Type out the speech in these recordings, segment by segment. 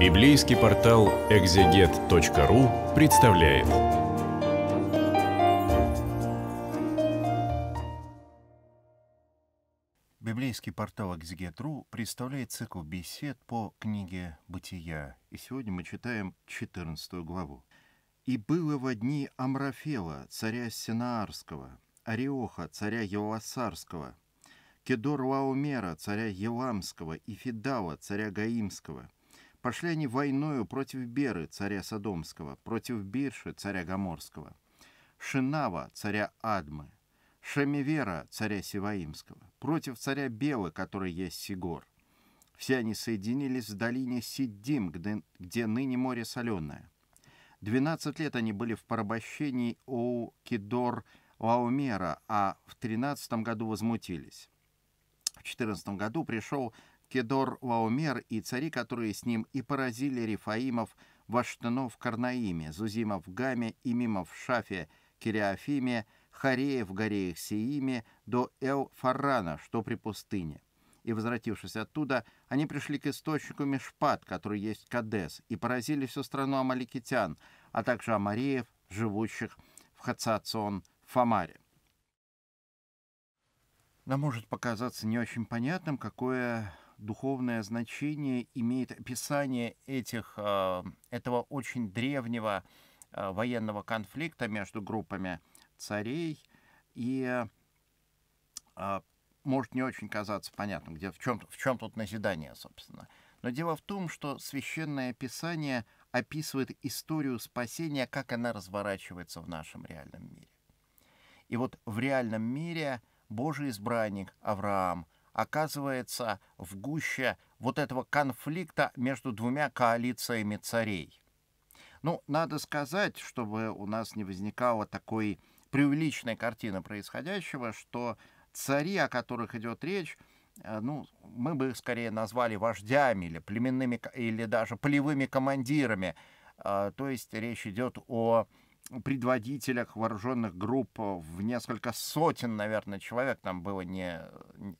Библейский портал экзегет.ру представляет. Библейский портал экзегет.ру представляет цикл бесед по книге «Бытия». И сегодня мы читаем 14 главу. «И было во дни Амрафела, царя Синаарского, Ариоха, царя Еласарского, Кедор Лаумера, царя Еламского, и Федала, царя Гаимского – Пошли они войною против Беры, царя Содомского, против Бирши, царя Гаморского, Шинава, царя Адмы, Шамивера, царя Сиваимского, против царя Белы, который есть Сигор. Все они соединились в долине Сиддим, где, где ныне море соленое. Двенадцать лет они были в порабощении у Кидор Лаумера, а в тринадцатом году возмутились. В четырнадцатом году пришел Кедор Ваумер и цари, которые с ним и поразили Рифаимов, Ваштынов в Карнаиме, Зузимов в Гаме и Мимов в Шафе, Кириафиме, Хареев в Гореях Сииме до Эл-Фаррана, что при пустыне. И, возвратившись оттуда, они пришли к источнику Мешпат, который есть Кадес, и поразили всю страну амаликитян, а также амареев, живущих в Хацацион, Фамаре. Нам может показаться не очень понятным, какое духовное значение имеет описание этих, э, этого очень древнего э, военного конфликта между группами царей. И э, может не очень казаться понятным, где, в, чем, в чем тут назидание, собственно. Но дело в том, что священное писание описывает историю спасения, как она разворачивается в нашем реальном мире. И вот в реальном мире Божий избранник Авраам – оказывается в гуще вот этого конфликта между двумя коалициями царей. Ну, надо сказать, чтобы у нас не возникало такой преувеличенной картины происходящего, что цари, о которых идет речь, э, ну, мы бы их скорее назвали вождями или племенными, или даже полевыми командирами. Э, то есть речь идет о предводителях вооруженных групп э, в несколько сотен, наверное, человек. Там было не,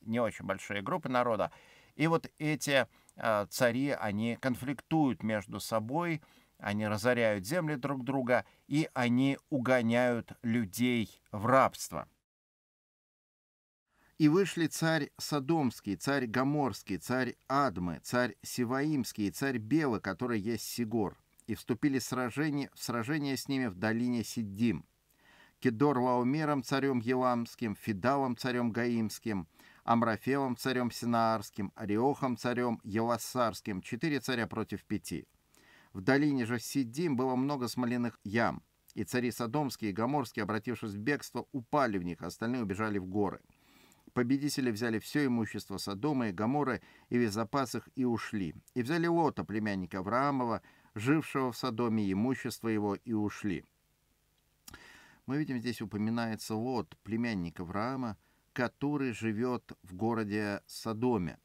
не очень большие группы народа. И вот эти э, цари, они конфликтуют между собой, они разоряют земли друг друга, и они угоняют людей в рабство. И вышли царь Содомский, царь Гоморский, царь Адмы, царь Сиваимский, царь Белый, который есть Сигор – и вступили в сражение, в сражение с ними в долине Сиддим. Кедор Лаумером царем Еламским, Фидалом царем Гаимским, Амрафелом царем Синаарским, Ариохом царем Елассарским, четыре царя против пяти. В долине же Сиддим было много смоляных ям, и цари Содомские и Гаморские, обратившись в бегство, упали в них, остальные убежали в горы. Победители взяли все имущество Содома и Гаморы и весь запас их и ушли. И взяли Лота, племянника Авраамова, жившего в Содоме, имущество его и ушли. Мы видим, здесь упоминается Лот, племянник Авраама, который живет в городе Содоме.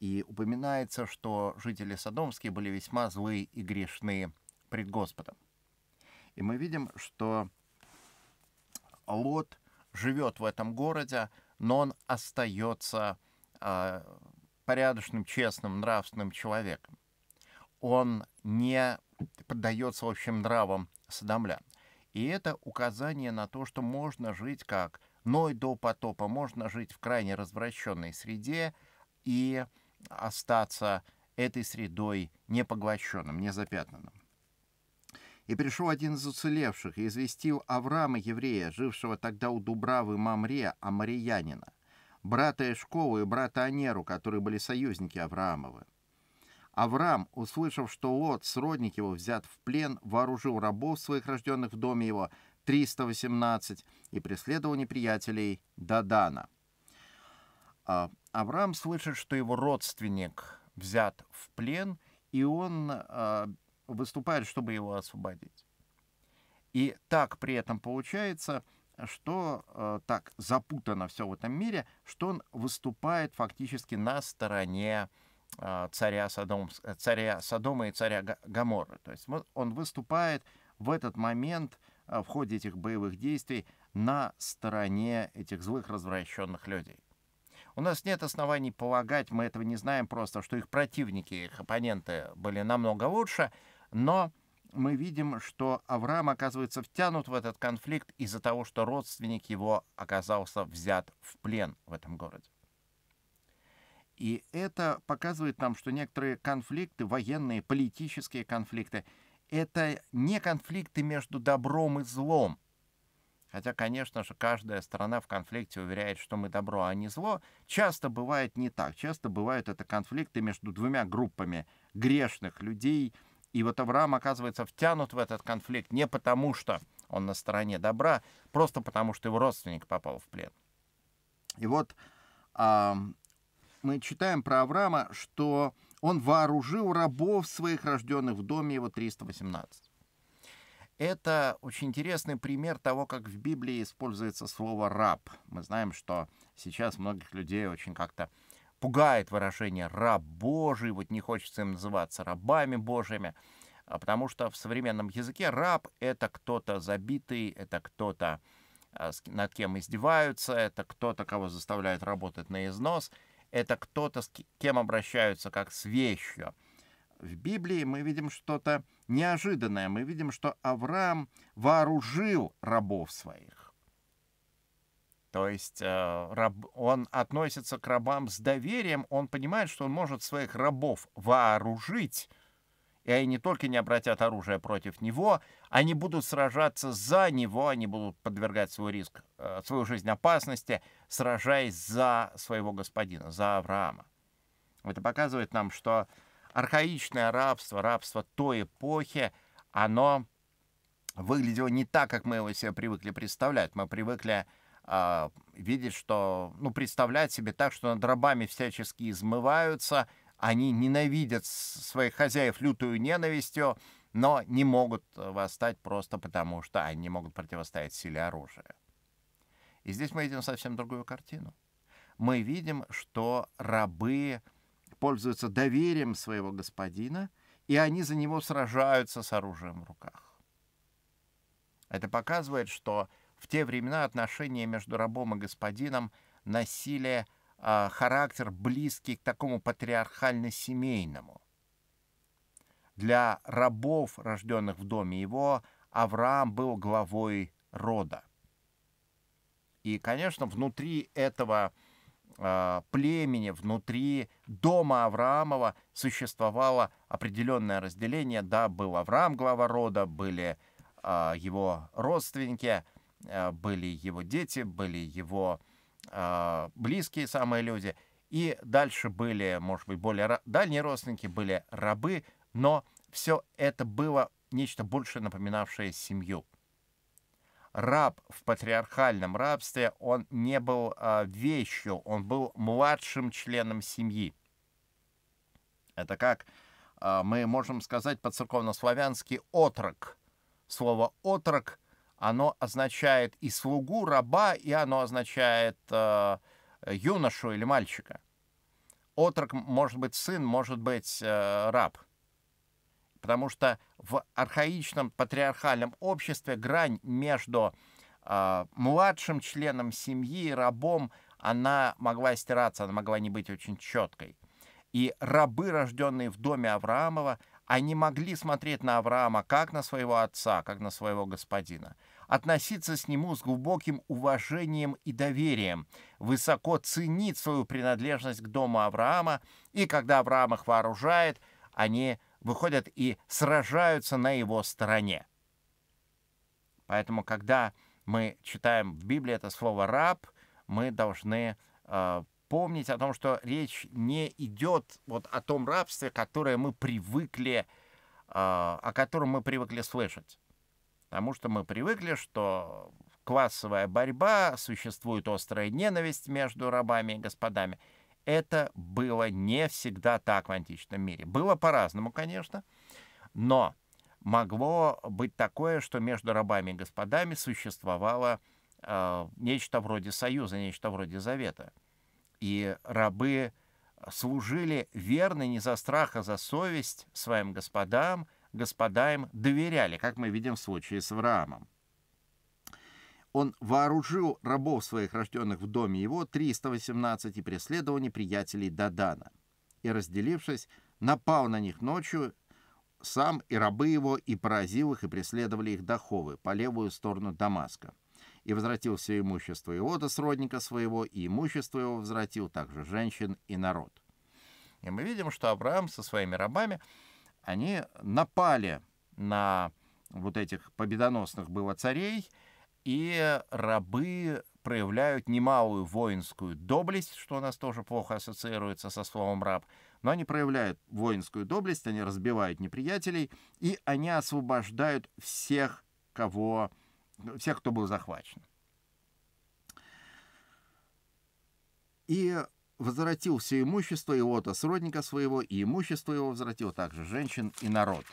И упоминается, что жители Содомские были весьма злые и грешные пред Господом. И мы видим, что Лот живет в этом городе, но он остается э, порядочным, честным, нравственным человеком он не поддается общим нравам садомлян. И это указание на то, что можно жить как Ной до потопа, можно жить в крайне развращенной среде и остаться этой средой непоглощенным, незапятнанным. И пришел один из уцелевших и известил Авраама, еврея, жившего тогда у Дубравы Мамре, Амариянина, брата Эшкову и брата Анеру, которые были союзники Авраамова. Авраам, услышав, что Лот, сродник его, взят в плен, вооружил рабов своих, рожденных в доме его, 318, и преследовал неприятелей Дадана. А, Авраам слышит, что его родственник взят в плен, и он а, выступает, чтобы его освободить. И так при этом получается, что э, так запутано все в этом мире, что он выступает фактически на стороне э, а, царя, Содом, э, царя Содома и царя Гамора. То есть он выступает в этот момент а, в ходе этих боевых действий на стороне этих злых развращенных людей. У нас нет оснований полагать, мы этого не знаем просто, что их противники, их оппоненты были намного лучше, но мы видим, что Авраам оказывается втянут в этот конфликт из-за того, что родственник его оказался взят в плен в этом городе. И это показывает нам, что некоторые конфликты, военные, политические конфликты, это не конфликты между добром и злом. Хотя, конечно же, каждая страна в конфликте уверяет, что мы добро, а не зло. Часто бывает не так. Часто бывают это конфликты между двумя группами грешных людей. И вот Авраам оказывается втянут в этот конфликт не потому, что он на стороне добра, просто потому, что его родственник попал в плен. И вот мы читаем про Авраама, что он вооружил рабов своих, рожденных в доме его 318. Это очень интересный пример того, как в Библии используется слово «раб». Мы знаем, что сейчас многих людей очень как-то пугает выражение «раб Божий», вот не хочется им называться рабами Божьими, а потому что в современном языке раб — это кто-то забитый, это кто-то, а, над кем издеваются, это кто-то, кого заставляют работать на износ — это кто-то, с кем обращаются как с вещью. В Библии мы видим что-то неожиданное. Мы видим, что Авраам вооружил рабов своих. То есть э, раб, он относится к рабам с доверием, он понимает, что он может своих рабов вооружить, и они не только не обратят оружие против него, они будут сражаться за него, они будут подвергать свой риск, э, свою жизнь опасности, сражаясь за своего господина, за Авраама. Это показывает нам, что архаичное рабство, рабство той эпохи, оно выглядело не так, как мы его себе привыкли представлять. Мы привыкли а, видеть, что, ну, представлять себе так, что над рабами всячески измываются – они ненавидят своих хозяев лютую ненавистью, но не могут э, восстать просто потому, что они не могут противостоять силе оружия. И здесь мы видим совсем другую картину. Мы видим, что рабы пользуются доверием своего господина, и они за него сражаются с оружием в руках. Это показывает, что в те времена отношения между рабом и господином насилие а, характер, близкий к такому патриархально-семейному. Для рабов, рожденных в доме его, Авраам был главой рода. И, конечно, внутри этого а, племени, внутри дома Авраамова существовало определенное разделение. Да, был Авраам глава рода, были а, его родственники, были его дети, были его а, близкие самые люди. И дальше были, может быть, более дальние родственники, были рабы, но все это было нечто больше напоминавшее семью. Раб в патриархальном рабстве, он не был а, вещью, он был младшим членом семьи. Это как а, мы можем сказать по-церковнославянски «отрок». Слово «отрок» оно означает и слугу, раба, и оно означает э, юношу или мальчика. Отрок может быть сын, может быть э, раб. Потому что в архаичном патриархальном обществе грань между э, младшим членом семьи и рабом, она могла стираться, она могла не быть очень четкой. И рабы, рожденные в доме Авраамова, они могли смотреть на Авраама как на своего отца, как на своего господина – относиться с нему с глубоким уважением и доверием, высоко ценить свою принадлежность к дому Авраама, и когда Авраам их вооружает, они выходят и сражаются на его стороне. Поэтому, когда мы читаем в Библии это слово «раб», мы должны э, помнить о том, что речь не идет вот о том рабстве, которое мы привыкли, э, о котором мы привыкли слышать. Потому что мы привыкли, что классовая борьба, существует острая ненависть между рабами и господами. Это было не всегда так в античном мире. Было по-разному, конечно, но могло быть такое, что между рабами и господами существовало э, нечто вроде союза, нечто вроде завета. И рабы служили верно не за страх, а за совесть своим господам – господа им доверяли, как мы видим в случае с Авраамом. Он вооружил рабов своих, рожденных в доме его, 318 и преследований приятелей Дадана. И, разделившись, напал на них ночью сам и рабы его, и поразил их, и преследовали их доховы по левую сторону Дамаска. И возвратил все имущество его до сродника своего, и имущество его возвратил также женщин и народ. И мы видим, что Авраам со своими рабами они напали на вот этих победоносных было царей, и рабы проявляют немалую воинскую доблесть, что у нас тоже плохо ассоциируется со словом «раб», но они проявляют воинскую доблесть, они разбивают неприятелей, и они освобождают всех, кого, всех, кто был захвачен. И возвратил все имущество его-то сродника своего, и имущество его возвратил также женщин и народ.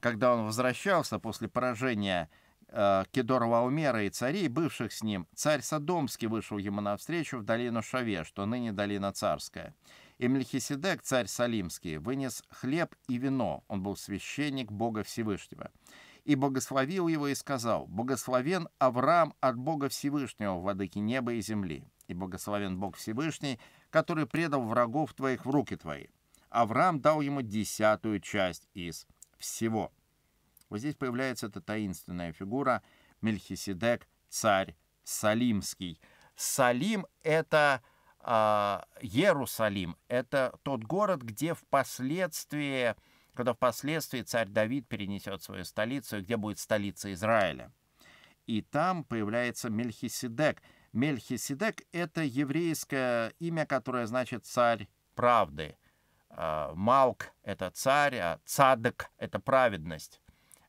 Когда он возвращался после поражения э, Кедорваумера и царей, бывших с ним, царь Содомский вышел ему навстречу в долину Шаве, что ныне долина царская. И Мельхиседек, царь Салимский, вынес хлеб и вино, он был священник Бога Всевышнего и благословил его и сказал, «Богословен Авраам от Бога Всевышнего, владыки неба и земли» и благословен Бог Всевышний, который предал врагов твоих в руки твои. Авраам дал ему десятую часть из всего. Вот здесь появляется эта таинственная фигура Мельхиседек, царь Салимский. Салим — это э, Иерусалим, это тот город, где впоследствии, когда впоследствии царь Давид перенесет свою столицу, где будет столица Израиля. И там появляется Мельхиседек — Мельхиседек — это еврейское имя, которое значит «царь правды». А, Малк — это царь, а цадок — это праведность.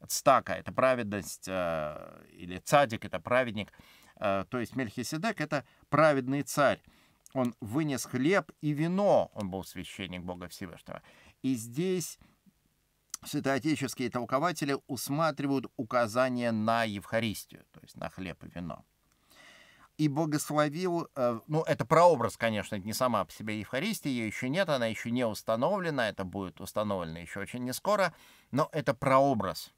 Цтака — это праведность, а, или цадик — это праведник. А, то есть Мельхиседек — это праведный царь. Он вынес хлеб и вино, он был священник Бога Всевышнего. И здесь святоотеческие толкователи усматривают указание на Евхаристию, то есть на хлеб и вино и благословил, э, ну, это прообраз, конечно, это не сама по себе Евхаристия, ее еще нет, она еще не установлена, это будет установлено еще очень не скоро, но это прообраз,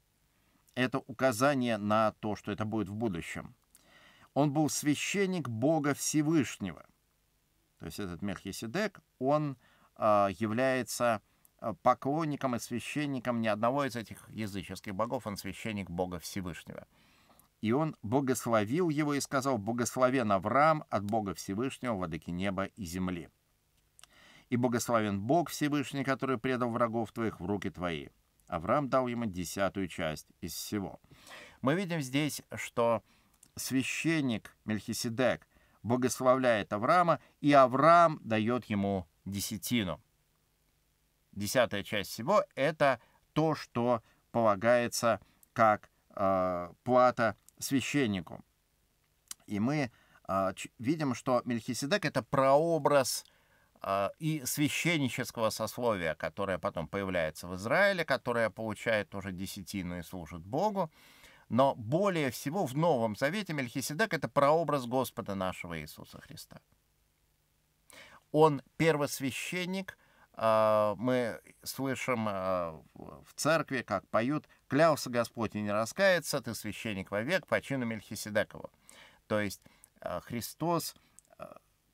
это указание на то, что это будет в будущем. Он был священник Бога Всевышнего. То есть этот Мехиседек, он э, является э, поклонником и священником ни одного из этих языческих богов, он священник Бога Всевышнего. И он богословил его и сказал, «Богословен Авраам от Бога Всевышнего, владыки неба и земли. И богословен Бог Всевышний, который предал врагов твоих в руки твои». Авраам дал ему десятую часть из всего. Мы видим здесь, что священник Мельхиседек богословляет Авраама, и Авраам дает ему десятину. Десятая часть всего — это то, что полагается как э, плата священнику. И мы а, видим, что Мельхиседек — это прообраз а, и священнического сословия, которое потом появляется в Израиле, которое получает тоже десятину и служит Богу. Но более всего в Новом Завете Мельхиседек — это прообраз Господа нашего Иисуса Христа. Он первосвященник — а, мы слышим а, в церкви, как поют «Клялся Господь и не раскается, ты священник вовек по чину Мельхиседекова». То есть а, Христос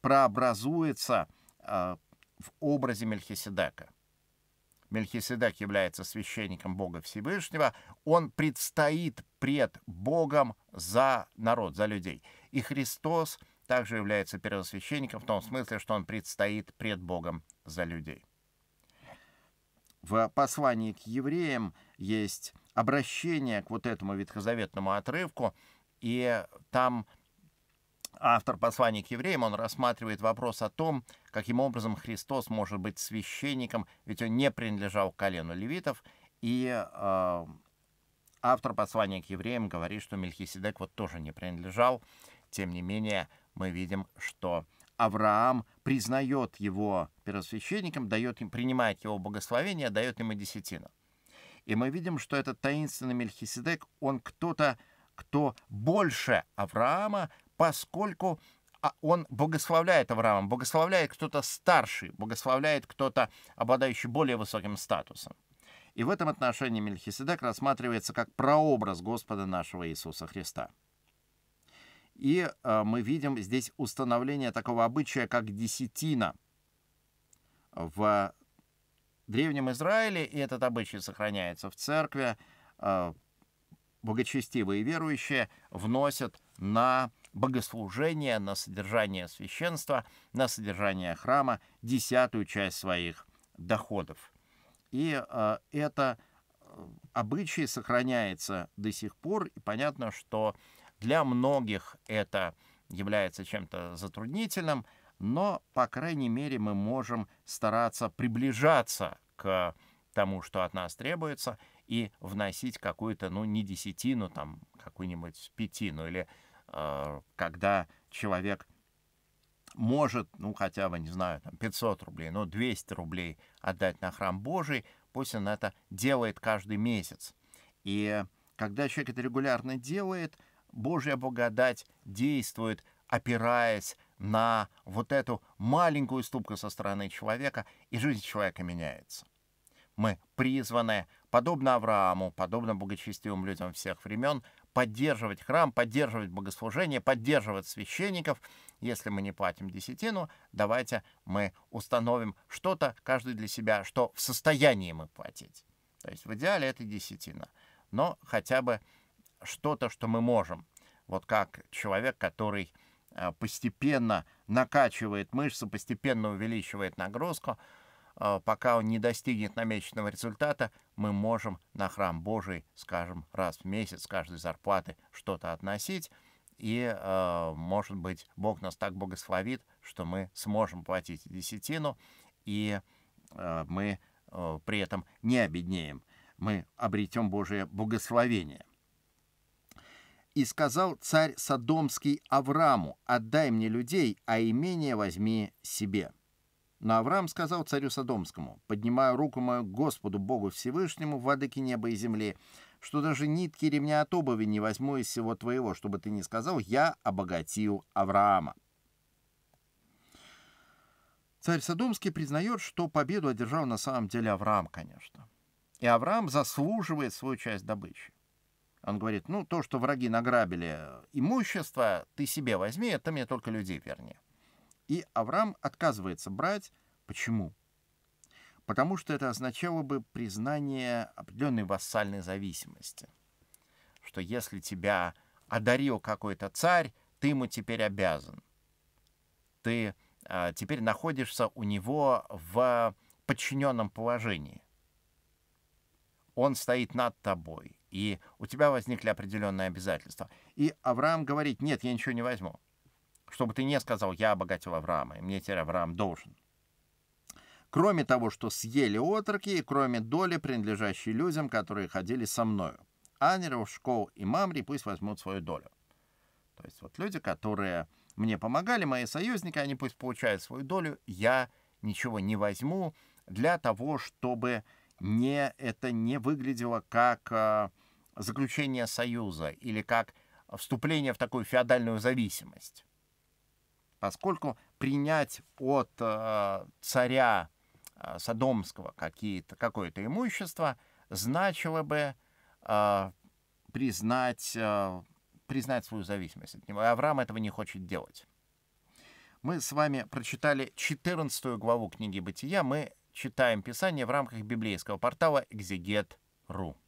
прообразуется в образе Мельхиседека. Мельхиседек является священником Бога Всевышнего, он предстоит пред Богом за народ, за людей. И Христос также является первосвященником в том смысле, что он предстоит пред Богом за людей в послании к евреям есть обращение к вот этому ветхозаветному отрывку, и там автор послания к евреям, он рассматривает вопрос о том, каким образом Христос может быть священником, ведь он не принадлежал к колену левитов, и э, автор послания к евреям говорит, что Мельхиседек вот тоже не принадлежал, тем не менее мы видим, что Авраам признает его первосвященником, дает им, принимает его богословение, дает ему десятину. И мы видим, что этот таинственный Мельхиседек, он кто-то, кто больше Авраама, поскольку а, он богословляет Авраама, богословляет кто-то старший, богословляет кто-то, обладающий более высоким статусом. И в этом отношении Мельхиседек рассматривается как прообраз Господа нашего Иисуса Христа. И э, мы видим здесь установление такого обычая, как десятина. В Древнем Израиле, и этот обычай сохраняется в церкви, э, богочестивые верующие вносят на богослужение, на содержание священства, на содержание храма десятую часть своих доходов. И э, это э, обычай сохраняется до сих пор, и понятно, что для многих это является чем-то затруднительным, но, по крайней мере, мы можем стараться приближаться к тому, что от нас требуется, и вносить какую-то, ну, не десятину, там, какую-нибудь пятину, или э, когда человек может, ну, хотя бы, не знаю, там, 500 рублей, ну, 200 рублей отдать на храм Божий, пусть он это делает каждый месяц. И когда человек это регулярно делает, Божья благодать действует, опираясь на вот эту маленькую ступку со стороны человека, и жизнь человека меняется. Мы призваны, подобно Аврааму, подобно благочестивым людям всех времен, поддерживать храм, поддерживать богослужение, поддерживать священников. Если мы не платим десятину, давайте мы установим что-то, каждый для себя, что в состоянии мы платить. То есть в идеале это десятина. Но хотя бы что-то, что мы можем. Вот как человек, который а, постепенно накачивает мышцы, постепенно увеличивает нагрузку, а, пока он не достигнет намеченного результата, мы можем на храм Божий, скажем, раз в месяц каждой зарплаты что-то относить, и, а, может быть, Бог нас так благословит, что мы сможем платить десятину, и мы при этом не обеднеем, мы обретем Божие благословение. И сказал царь Содомский Аврааму, «Отдай мне людей, а имение возьми себе». Но Авраам сказал царю Содомскому, «Поднимаю руку мою к Господу Богу Всевышнему, в адыке неба и земли, что даже нитки ремня от обуви не возьму из всего твоего, чтобы ты не сказал, я обогатил Авраама». Царь Содомский признает, что победу одержал на самом деле Авраам, конечно. И Авраам заслуживает свою часть добычи. Он говорит, ну, то, что враги награбили имущество, ты себе возьми, это мне только людей верни. И Авраам отказывается брать. Почему? Потому что это означало бы признание определенной вассальной зависимости. Что если тебя одарил какой-то царь, ты ему теперь обязан. Ты а, теперь находишься у него в подчиненном положении. Он стоит над тобой, и у тебя возникли определенные обязательства. И Авраам говорит, нет, я ничего не возьму. Чтобы ты не сказал, я обогатил Авраама, и мне теперь Авраам должен. Кроме того, что съели отроки, и кроме доли, принадлежащей людям, которые ходили со мною. Анеров, Школ и Мамри пусть возьмут свою долю. То есть вот люди, которые мне помогали, мои союзники, они пусть получают свою долю, я ничего не возьму для того, чтобы не, это не выглядело как а, заключение союза или как вступление в такую феодальную зависимость. Поскольку принять от э, царя э, Содомского какие-то, какое-то имущество значило бы э, признать, признать свою зависимость от него. И Авраам этого не хочет делать. Мы с вами прочитали 14 главу книги «Бытия». Мы читаем Писание в рамках библейского портала «Экзегет.ру».